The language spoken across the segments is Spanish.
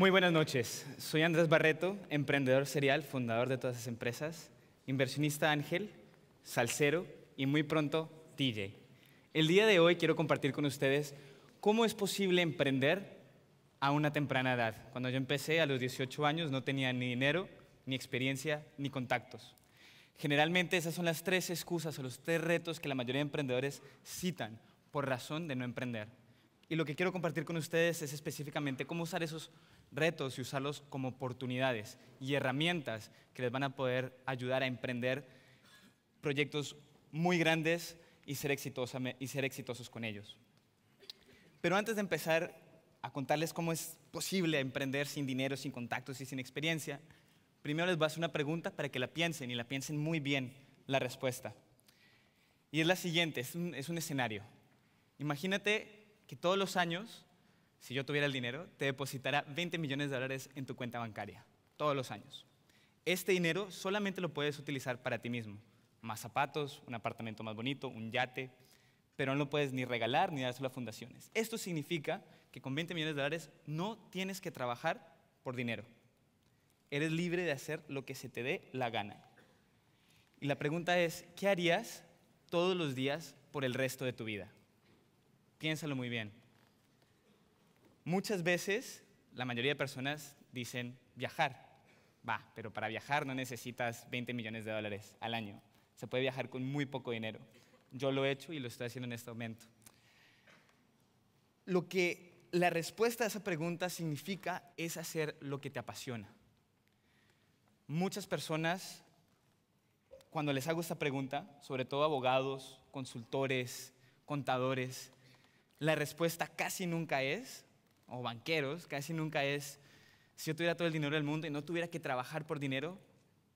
Muy buenas noches. Soy Andrés Barreto, emprendedor serial, fundador de todas las empresas, inversionista ángel, salsero y muy pronto DJ. El día de hoy quiero compartir con ustedes cómo es posible emprender a una temprana edad. Cuando yo empecé a los 18 años no tenía ni dinero, ni experiencia, ni contactos. Generalmente esas son las tres excusas o los tres retos que la mayoría de emprendedores citan por razón de no emprender. Y lo que quiero compartir con ustedes es específicamente cómo usar esos retos y usarlos como oportunidades y herramientas que les van a poder ayudar a emprender proyectos muy grandes y ser, y ser exitosos con ellos. Pero antes de empezar a contarles cómo es posible emprender sin dinero, sin contactos y sin experiencia, primero les voy a hacer una pregunta para que la piensen y la piensen muy bien la respuesta. Y es la siguiente, es un, es un escenario. Imagínate que todos los años si yo tuviera el dinero, te depositará 20 millones de dólares en tu cuenta bancaria todos los años. Este dinero solamente lo puedes utilizar para ti mismo. Más zapatos, un apartamento más bonito, un yate, pero no lo puedes ni regalar ni dar a fundaciones. Esto significa que con 20 millones de dólares no tienes que trabajar por dinero. Eres libre de hacer lo que se te dé la gana. Y la pregunta es, ¿qué harías todos los días por el resto de tu vida? Piénsalo muy bien. Muchas veces la mayoría de personas dicen viajar. Va, pero para viajar no necesitas 20 millones de dólares al año. Se puede viajar con muy poco dinero. Yo lo he hecho y lo estoy haciendo en este momento. Lo que la respuesta a esa pregunta significa es hacer lo que te apasiona. Muchas personas, cuando les hago esta pregunta, sobre todo abogados, consultores, contadores, la respuesta casi nunca es o banqueros casi nunca es, si yo tuviera todo el dinero del mundo y no tuviera que trabajar por dinero,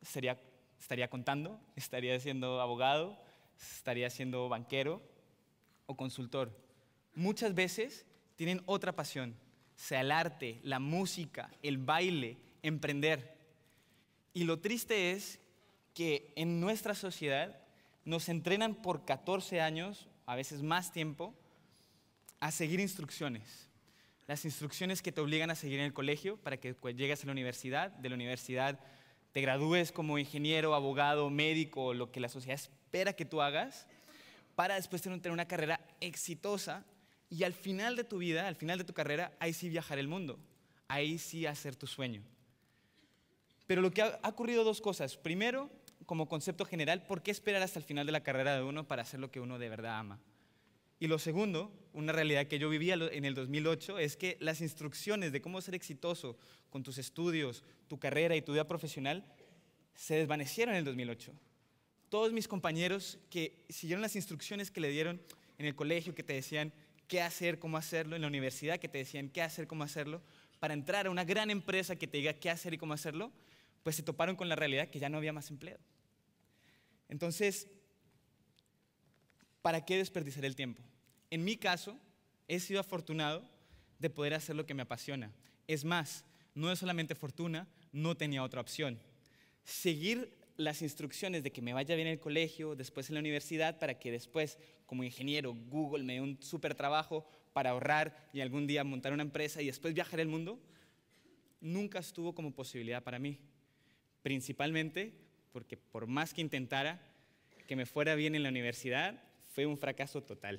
sería, estaría contando, estaría siendo abogado, estaría siendo banquero o consultor. Muchas veces tienen otra pasión, sea el arte, la música, el baile, emprender. Y lo triste es que en nuestra sociedad nos entrenan por 14 años, a veces más tiempo, a seguir instrucciones las instrucciones que te obligan a seguir en el colegio para que pues, llegues a la universidad, de la universidad te gradúes como ingeniero, abogado, médico, lo que la sociedad espera que tú hagas, para después tener una carrera exitosa y al final de tu vida, al final de tu carrera, ahí sí viajar el mundo, ahí sí hacer tu sueño. Pero lo que ha, ha ocurrido dos cosas. Primero, como concepto general, ¿por qué esperar hasta el final de la carrera de uno para hacer lo que uno de verdad ama? Y lo segundo, una realidad que yo vivía en el 2008, es que las instrucciones de cómo ser exitoso con tus estudios, tu carrera y tu vida profesional se desvanecieron en el 2008. Todos mis compañeros que siguieron las instrucciones que le dieron en el colegio, que te decían qué hacer, cómo hacerlo, en la universidad, que te decían qué hacer, cómo hacerlo, para entrar a una gran empresa que te diga qué hacer y cómo hacerlo, pues se toparon con la realidad que ya no había más empleo. Entonces, ¿para qué desperdiciar el tiempo? En mi caso, he sido afortunado de poder hacer lo que me apasiona. Es más, no es solamente fortuna, no tenía otra opción. Seguir las instrucciones de que me vaya bien en el colegio, después en la universidad, para que después, como ingeniero, Google me dé un súper trabajo para ahorrar y algún día montar una empresa y después viajar el mundo, nunca estuvo como posibilidad para mí. Principalmente porque por más que intentara que me fuera bien en la universidad, fue un fracaso total.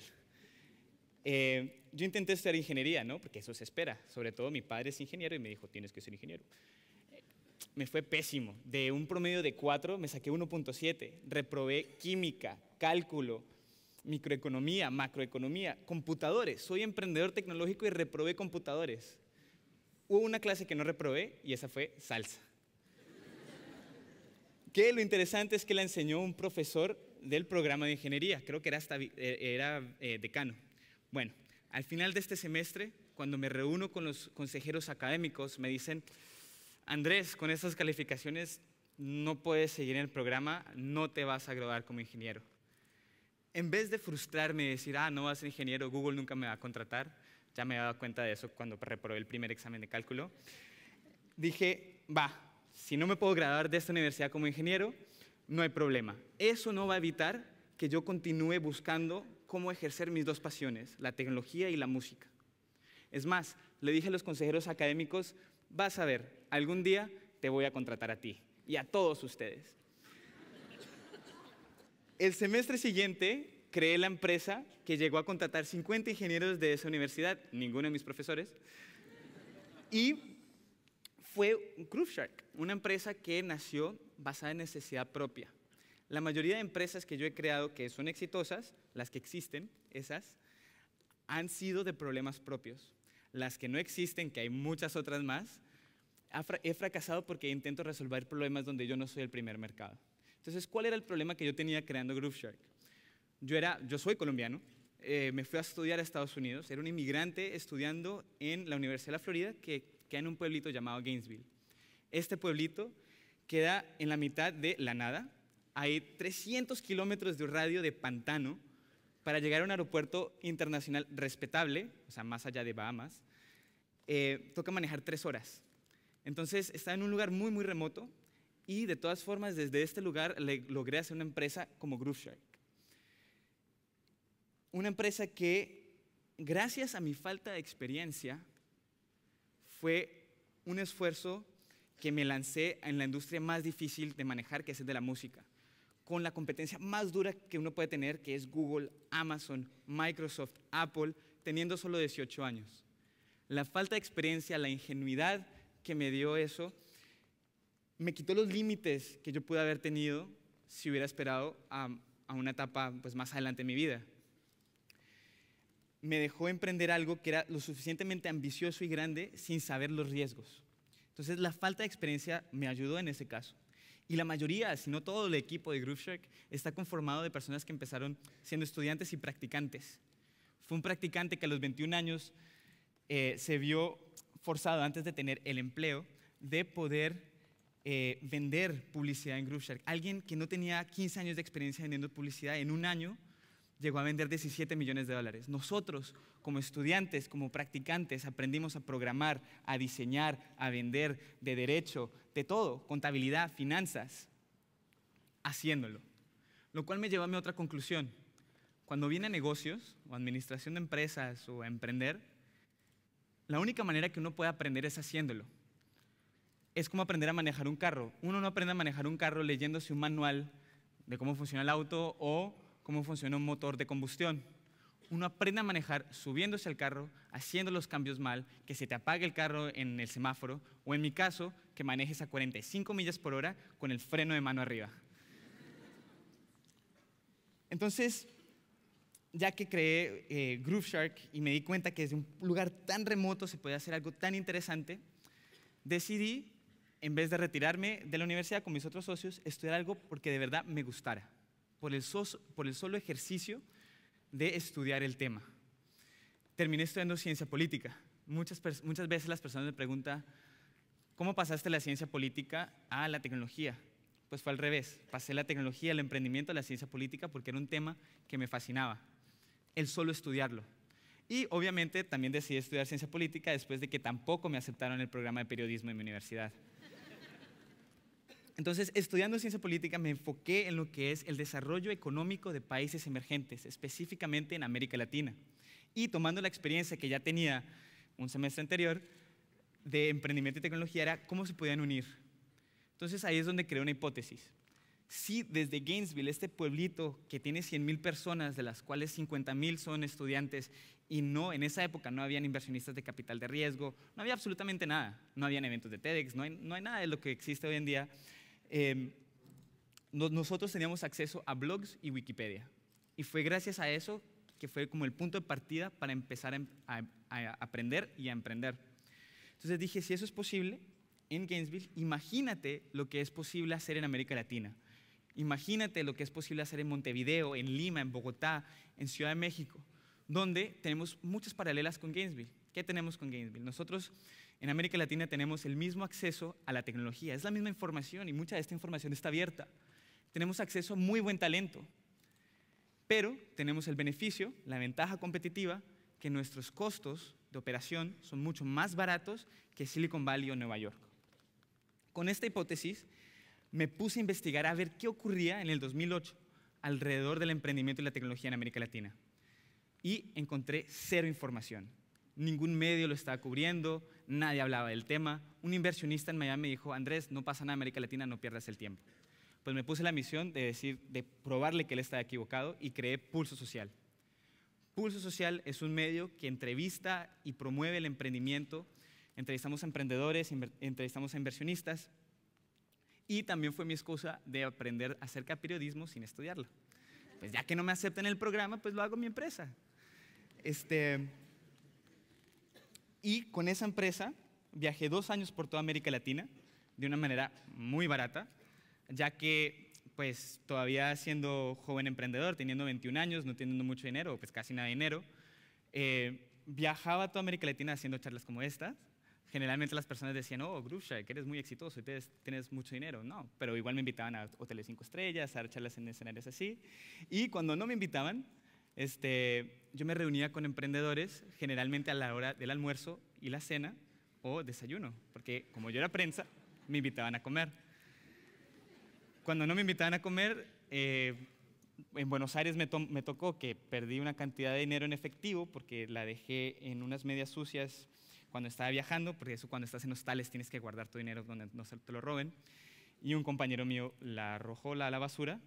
Eh, yo intenté estudiar ingeniería, ¿no? Porque eso se espera. Sobre todo mi padre es ingeniero y me dijo, tienes que ser ingeniero. me fue pésimo. De un promedio de 4 me saqué 1.7. Reprobé química, cálculo, microeconomía, macroeconomía, computadores. Soy emprendedor tecnológico y reprobé computadores. Hubo una clase que no reprobé y esa fue salsa. que lo interesante es que la enseñó un profesor del programa de ingeniería, creo que era, eh, era eh, decano. Bueno, al final de este semestre, cuando me reúno con los consejeros académicos, me dicen, Andrés, con estas calificaciones no puedes seguir en el programa, no te vas a graduar como ingeniero. En vez de frustrarme y decir, ah, no vas a ser ingeniero, Google nunca me va a contratar, ya me daba cuenta de eso cuando reprobé el primer examen de cálculo, dije, va, si no me puedo graduar de esta universidad como ingeniero, no hay problema. Eso no va a evitar que yo continúe buscando cómo ejercer mis dos pasiones, la tecnología y la música. Es más, le dije a los consejeros académicos, vas a ver, algún día te voy a contratar a ti y a todos ustedes. El semestre siguiente creé la empresa que llegó a contratar 50 ingenieros de esa universidad, ninguno de mis profesores, y fue Groove Shark, una empresa que nació basada en necesidad propia. La mayoría de empresas que yo he creado que son exitosas, las que existen, esas, han sido de problemas propios. Las que no existen, que hay muchas otras más, he fracasado porque intento resolver problemas donde yo no soy el primer mercado. Entonces, ¿cuál era el problema que yo tenía creando Groove Shark? Yo, era, yo soy colombiano, eh, me fui a estudiar a Estados Unidos, era un inmigrante estudiando en la Universidad de la Florida que queda en un pueblito llamado Gainesville. Este pueblito queda en la mitad de la nada. Hay 300 kilómetros de radio de pantano para llegar a un aeropuerto internacional respetable, o sea, más allá de Bahamas. Eh, toca manejar tres horas. Entonces está en un lugar muy, muy remoto y de todas formas desde este lugar logré hacer una empresa como Groove Una empresa que, gracias a mi falta de experiencia, fue un esfuerzo que me lancé en la industria más difícil de manejar, que es el de la música, con la competencia más dura que uno puede tener, que es Google, Amazon, Microsoft, Apple, teniendo solo 18 años. La falta de experiencia, la ingenuidad que me dio eso, me quitó los límites que yo pude haber tenido si hubiera esperado a, a una etapa pues, más adelante en mi vida me dejó emprender algo que era lo suficientemente ambicioso y grande sin saber los riesgos. Entonces la falta de experiencia me ayudó en ese caso. Y la mayoría, si no todo el equipo de GrooveShark, está conformado de personas que empezaron siendo estudiantes y practicantes. Fue un practicante que a los 21 años eh, se vio forzado, antes de tener el empleo, de poder eh, vender publicidad en GrooveShark. Alguien que no tenía 15 años de experiencia vendiendo publicidad, en un año llegó a vender 17 millones de dólares. Nosotros, como estudiantes, como practicantes, aprendimos a programar, a diseñar, a vender, de derecho, de todo, contabilidad, finanzas, haciéndolo. Lo cual me lleva a mi otra conclusión. Cuando viene a negocios o administración de empresas o a emprender, la única manera que uno puede aprender es haciéndolo. Es como aprender a manejar un carro. Uno no aprende a manejar un carro leyéndose un manual de cómo funciona el auto o cómo funciona un motor de combustión. Uno aprende a manejar subiéndose al carro, haciendo los cambios mal, que se te apague el carro en el semáforo, o en mi caso, que manejes a 45 millas por hora con el freno de mano arriba. Entonces, ya que creé eh, Groove Shark y me di cuenta que desde un lugar tan remoto se podía hacer algo tan interesante, decidí, en vez de retirarme de la universidad con mis otros socios, estudiar algo porque de verdad me gustara por el, solo ejercicio de estudiar el tema. Terminé estudiando ciencia política. Muchas, muchas veces las personas me preguntan, ¿cómo pasaste la ciencia política a la tecnología? Pues fue al revés. Pasé la tecnología, el emprendimiento, a la ciencia política porque era un tema que me fascinaba. El solo estudiarlo. Y obviamente también decidí estudiar ciencia política después de que tampoco me aceptaron el programa de periodismo en mi universidad. Entonces, estudiando ciencia política me enfoqué en lo que es el desarrollo económico de países emergentes, específicamente en América Latina. Y tomando la experiencia que ya tenía un semestre anterior de emprendimiento y tecnología, era cómo se podían unir. Entonces, ahí es donde creé una hipótesis. Si desde Gainesville, este pueblito que tiene 100.000 personas, de las cuales 50.000 son estudiantes, y no, en esa época no habían inversionistas de capital de riesgo, no había absolutamente nada, no habían eventos de TEDx, no hay nada de lo que existe hoy en día, Em, nosotros teníamos acceso a blogs y Wikipedia. Y fue gracias a eso que fue como el punto de partida para empezar em, a, a aprender y a emprender. Entonces dije, si eso es posible en Gainesville, imagínate lo que es posible hacer en América Latina. Imagínate lo que es posible hacer en Montevideo, en Lima, en Bogotá, en Ciudad de México, donde tenemos muchas paralelas con Gainesville. ¿Qué tenemos con Gainesville? Nosotros en América Latina tenemos el mismo acceso a la tecnología, es la misma información y mucha de esta información está abierta. Tenemos acceso a muy buen talento, pero tenemos el beneficio, la ventaja competitiva, que nuestros costos de operación son mucho más baratos que Silicon Valley o Nueva York. Con esta hipótesis me puse a investigar a ver qué ocurría en el 2008 alrededor del emprendimiento y la tecnología en América Latina. Y encontré cero información ningún medio lo estaba cubriendo, nadie hablaba del tema. Un inversionista en Miami me dijo, Andrés, no pasa nada en América Latina, no pierdas el tiempo. Pues me puse la misión de decir, de probarle que él estaba equivocado y creé Pulso Social. Pulso Social es un medio que entrevista y promueve el emprendimiento. Entrevistamos a emprendedores, entrevistamos a inversionistas y también fue mi excusa de aprender acerca de periodismo sin estudiarlo. Pues ya que no me aceptan el programa, pues lo hago en mi empresa. Este, y con esa empresa viajé dos años por toda América Latina de una manera muy barata, ya que pues todavía siendo joven emprendedor, teniendo 21 años, no teniendo mucho dinero, pues casi nada de dinero, eh, viajaba a toda América Latina haciendo charlas como estas. Generalmente las personas decían, oh, Grusha, que eres muy exitoso y tienes, mucho dinero. No, pero igual me invitaban a hoteles cinco estrellas, a dar charlas en escenarios así. Y cuando no me invitaban, este, yo me reunía con emprendedores generalmente a la hora del almuerzo y la cena o desayuno, porque como yo era prensa, me invitaban a comer. Cuando no me invitaban a comer, eh, en Buenos Aires me, tocó que perdí una cantidad de dinero en efectivo porque la dejé en unas medias sucias cuando estaba viajando, porque eso cuando estás en hostales tienes que guardar tu dinero donde no se te lo roben. Y un compañero mío la arrojó a la basura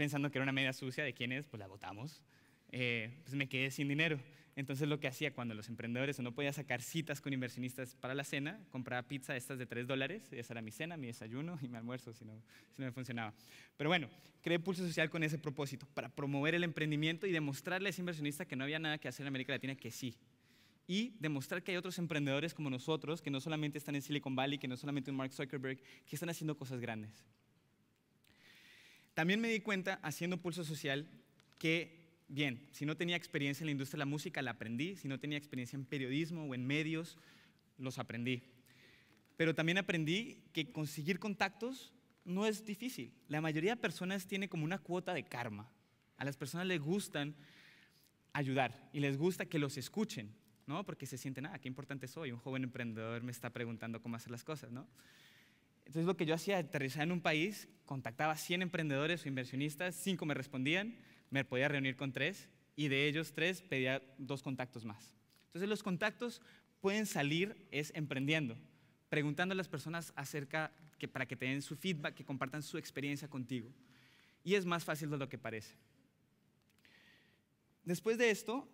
pensando que era una media sucia de quienes, pues la votamos, eh, pues me quedé sin dinero. Entonces lo que hacía cuando los emprendedores no podía sacar citas con inversionistas para la cena, compraba pizza estas de 3 dólares, esa era mi cena, mi desayuno y mi almuerzo, si no, si no me funcionaba. Pero bueno, creé Pulso Social con ese propósito, para promover el emprendimiento y demostrarle a ese inversionista que no había nada que hacer en América Latina, que sí. Y demostrar que hay otros emprendedores como nosotros, que no solamente están en Silicon Valley, que no solamente en Mark Zuckerberg, que están haciendo cosas grandes. También me di cuenta haciendo pulso social que, bien, si no tenía experiencia en la industria de la música, la aprendí, si no tenía experiencia en periodismo o en medios, los aprendí. Pero también aprendí que conseguir contactos no es difícil. La mayoría de personas tiene como una cuota de karma. A las personas les gustan ayudar y les gusta que los escuchen, ¿no? Porque se sienten, ah, qué importante soy, un joven emprendedor me está preguntando cómo hacer las cosas, ¿no? Entonces lo que yo hacía, aterrizaba en un país, contactaba a 100 emprendedores o inversionistas, 5 me respondían, me podía reunir con 3 y de ellos 3 pedía dos contactos más. Entonces los contactos pueden salir es emprendiendo, preguntando a las personas acerca, que, para que te den su feedback, que compartan su experiencia contigo. Y es más fácil de lo que parece. Después de esto,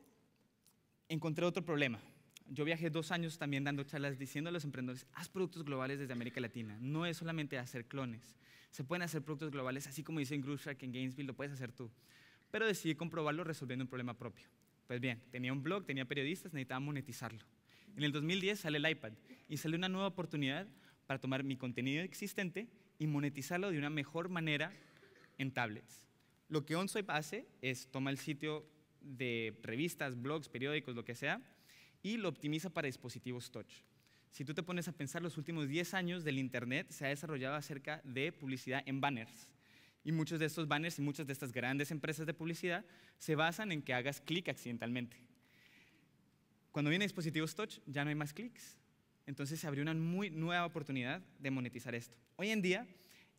encontré otro problema yo viajé dos años también dando charlas diciendo a los emprendedores, haz productos globales desde América Latina. No es solamente hacer clones. Se pueden hacer productos globales, así como dicen que en Gainesville, lo puedes hacer tú. Pero decidí comprobarlo resolviendo un problema propio. Pues bien, tenía un blog, tenía periodistas, necesitaba monetizarlo. En el 2010 sale el iPad y sale una nueva oportunidad para tomar mi contenido existente y monetizarlo de una mejor manera en tablets. Lo que OnSwipe hace es toma el sitio de revistas, blogs, periódicos, lo que sea, y lo optimiza para dispositivos touch. Si tú te pones a pensar, los últimos 10 años del Internet se ha desarrollado acerca de publicidad en banners. Y muchos de estos banners y muchas de estas grandes empresas de publicidad se basan en que hagas clic accidentalmente. Cuando viene dispositivos touch, ya no hay más clics. Entonces se abrió una muy nueva oportunidad de monetizar esto. Hoy en día,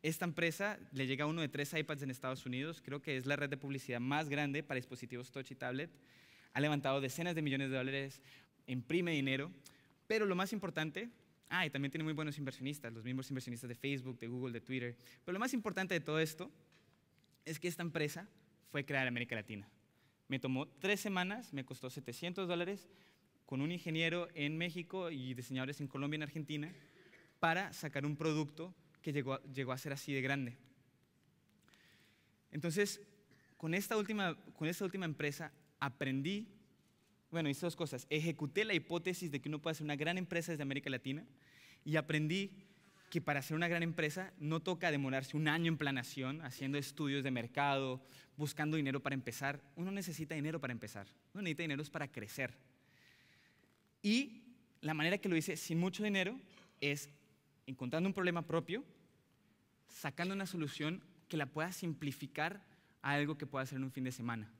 esta empresa le llega a uno de tres iPads en Estados Unidos, creo que es la red de publicidad más grande para dispositivos touch y tablet. Ha levantado decenas de millones de dólares, imprime dinero, pero lo más importante, ah, y también tiene muy buenos inversionistas, los mismos inversionistas de Facebook, de Google, de Twitter, pero lo más importante de todo esto es que esta empresa fue crear América Latina. Me tomó tres semanas, me costó 700 dólares con un ingeniero en México y diseñadores en Colombia y en Argentina para sacar un producto que llegó a, llegó a ser así de grande. Entonces, con esta última, con esta última empresa aprendí bueno, hice dos cosas. Ejecuté la hipótesis de que uno puede ser una gran empresa desde América Latina y aprendí que para ser una gran empresa no toca demorarse un año en planación, haciendo estudios de mercado, buscando dinero para empezar. Uno necesita dinero para empezar. Uno necesita dinero para crecer. Y la manera que lo hice sin mucho dinero es encontrando un problema propio, sacando una solución que la pueda simplificar a algo que pueda hacer en un fin de semana.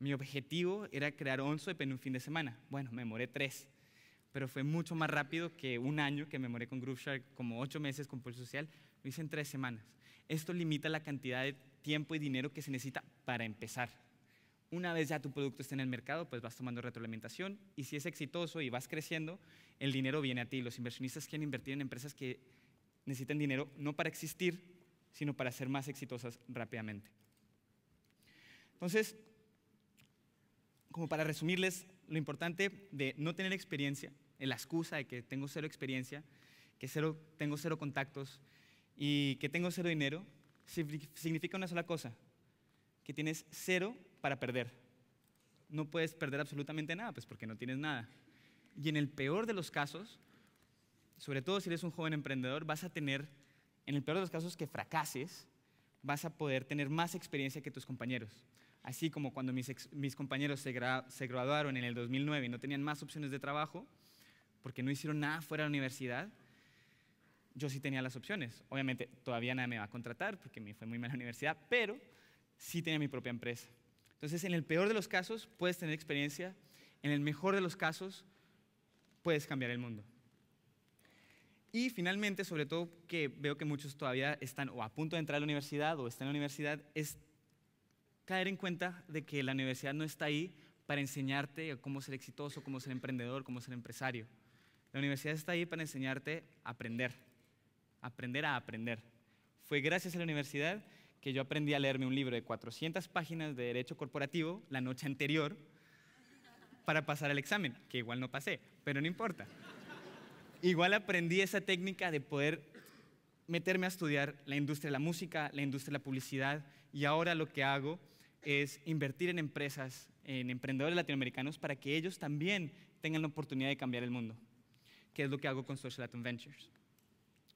Mi objetivo era crear 11 en un fin de semana. Bueno, me moré tres, pero fue mucho más rápido que un año que me moré con Groove como ocho meses con Pulse Social. Lo hice en tres semanas. Esto limita la cantidad de tiempo y dinero que se necesita para empezar. Una vez ya tu producto está en el mercado, pues vas tomando retroalimentación y si es exitoso y vas creciendo, el dinero viene a ti. Los inversionistas quieren invertir en empresas que necesitan dinero no para existir, sino para ser más exitosas rápidamente. Entonces, como para resumirles lo importante de no tener experiencia, la excusa de que tengo cero experiencia, que cero, tengo cero contactos y que tengo cero dinero, significa una sola cosa, que tienes cero para perder. No puedes perder absolutamente nada, pues porque no tienes nada. Y en el peor de los casos, sobre todo si eres un joven emprendedor, vas a tener, en el peor de los casos que fracases, vas a poder tener más experiencia que tus compañeros. Así como cuando mis, compañeros se, graduaron en el 2009 y no tenían más opciones de trabajo, porque no hicieron nada fuera de la universidad, yo sí tenía las opciones. Obviamente todavía nadie me va a contratar porque me fue muy mala la universidad, pero sí tenía mi propia empresa. Entonces, en el peor de los casos puedes tener experiencia, en el mejor de los casos puedes cambiar el mundo. Y finalmente, sobre todo que veo que muchos todavía están o a punto de entrar a la universidad o están en la universidad, es caer en cuenta de que la universidad no está ahí para enseñarte cómo ser exitoso, cómo ser emprendedor, cómo ser empresario. La universidad está ahí para enseñarte a aprender, aprender a aprender. Fue gracias a la universidad que yo aprendí a leerme un libro de 400 páginas de Derecho Corporativo la noche anterior para pasar el examen, que igual no pasé, pero no importa. Igual aprendí esa técnica de poder meterme a estudiar la industria de la música, la industria de la publicidad, y ahora lo que hago es invertir en empresas, en emprendedores latinoamericanos para que ellos también tengan la oportunidad de cambiar el mundo, que es lo que hago con Social Latin Ventures.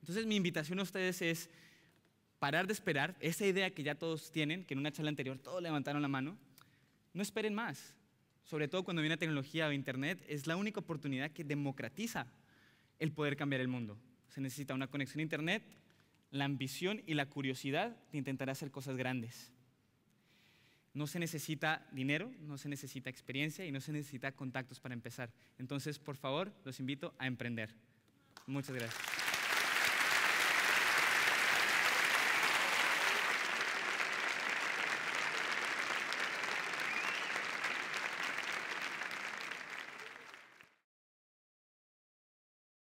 Entonces mi invitación a ustedes es parar de esperar, esa idea que ya todos tienen, que en una charla anterior todos levantaron la mano, no esperen más, sobre todo cuando viene la tecnología o Internet, es la única oportunidad que democratiza el poder cambiar el mundo. Se necesita una conexión a Internet, la ambición y la curiosidad de intentar hacer cosas grandes. No se necesita dinero, no se necesita experiencia y no se necesita contactos para empezar. Entonces, por favor, los invito a emprender. Muchas gracias.